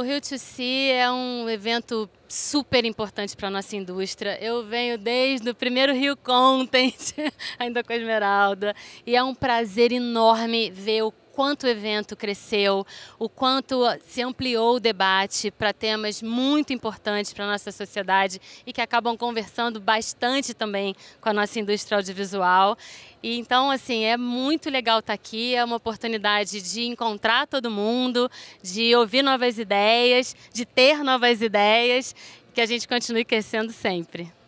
O Rio to Sea é um evento super importante para a nossa indústria. Eu venho desde o primeiro Rio Content, ainda com a Esmeralda, e é um prazer enorme ver o quanto o evento cresceu, o quanto se ampliou o debate para temas muito importantes para a nossa sociedade e que acabam conversando bastante também com a nossa indústria audiovisual. E então, assim, é muito legal estar tá aqui, é uma oportunidade de encontrar todo mundo, de ouvir novas ideias, de ter novas ideias, que a gente continue crescendo sempre.